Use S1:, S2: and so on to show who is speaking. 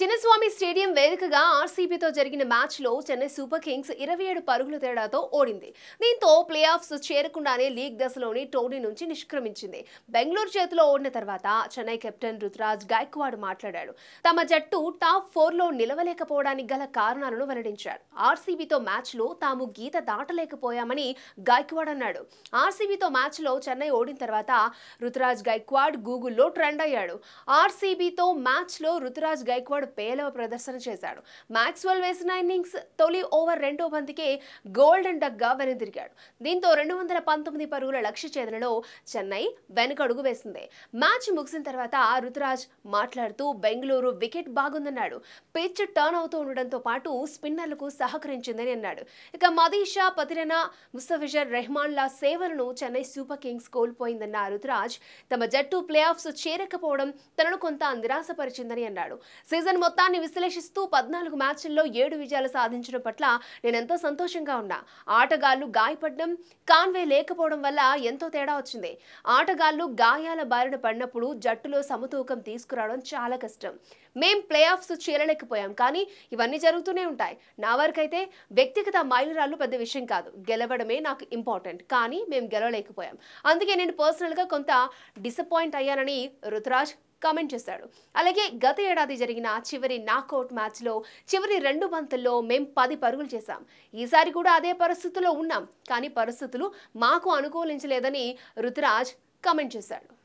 S1: Chinnaswamy stadium వేదికగా ఆర్సీబీతో జరిగిన మ్యాచ్లో చెన్నై సూపర్ కింగ్స్ ఇరవై ఏడు పరుగుల తేడాతో ఓడింది దీంతో ప్లే ఆఫ్స్ చేరకుండానే లీగ్ దశలోని టోర్నీ నుంచి నిష్క్రమించింది బెంగళూరు చేతిలో ఓడిన తర్వాత చెన్నై కెప్టెన్ రుతురాజ్ గాయక్వాడ్ మాట్లాడాడు తమ జట్టు టాప్ ఫోర్లో నిలవలేకపోవడానికి గల కారణాలను వెల్లడించాడు ఆర్సీబీతో మ్యాచ్లో తాము గీత దాటలేకపోయామని గాయక్వాడ్ అన్నాడు ఆర్సీబీతో మ్యాచ్లో చెన్నై ఓడిన తర్వాత రుతురాజ్ గైక్వాడ్ గూగుల్లో ట్రెండ్ అయ్యాడు ఆర్సీబీతో మ్యాచ్లో రుతురాజ్ గైక్వాడ్ పేలవ ప్రదర్శన చేశాడు మ్యాక్స్వెల్ వేసిన ఇన్నింగ్స్ తొలి ఓవర్ రెండో బంతికే గోల్డెన్ డగ్గా వెనుదిరిగాడు దీంతో రెండు వందల పంతొమ్మిది పరుగుల లక్ష్య ఛేదనలో చెన్నై వెనుకడుగు వేసింది మ్యాచ్ ముగిసిన తర్వాత రుతురాజ్ మాట్లాడుతూ బెంగళూరు వికెట్ బాగుందన్నాడు పిచ్ టర్న్ అవుతూ ఉండడంతో పాటు స్పిన్నర్లకు సహకరించిందని అన్నాడు ఇక మదీషా పతిరన ముస్తఫిజర్ లా సేవలను చెన్నై సూపర్ కింగ్స్ కోల్పోయిందన్న రుతురాజ్ తమ జట్టు ప్లే ఆఫ్స్ చేరకపోవడం తనను కొంత నిరాశపరిచిందని అన్నాడు సీజన్ మొత్తాన్ని విశ్లేషిస్తూ పద్నాలుగు మ్యాచ్ల్లో ఏడు విజయాలు సాధించడం పట్ల నేనెంతో సంతోషంగా ఉన్నా ఆటగాళ్లు గాయపడడం కాన్వే లేకపోవడం వల్ల ఎంతో తేడా వచ్చింది ఆటగాళ్లు గాయాల బారిన పడినప్పుడు జట్టులో సమతూకం తీసుకురావడం చాలా కష్టం మేం ప్లే ఆఫ్స్ చేరలేకపోయాం కానీ ఇవన్నీ జరుగుతూనే ఉంటాయి నా వరకైతే వ్యక్తిగత మైలురాళ్ళు పెద్ద విషయం కాదు గెలవడమే నాకు ఇంపార్టెంట్ కానీ మేము గెలవలేకపోయాం అందుకే నేను పర్సనల్గా కొంత డిసప్పాయింట్ అయ్యానని రుతురాజ్ కామెంట్ చేశాడు అలాగే గత ఏడాది జరిగిన చివరి నాకౌట్ మ్యాచ్లో చివరి రెండు బంతుల్లో మేం పది పరుగులు చేశాం ఈసారి కూడా అదే పరిస్థితుల్లో ఉన్నాం కానీ పరిస్థితులు మాకు అనుకూలించలేదని రుతురాజ్ కామెంట్ చేశాడు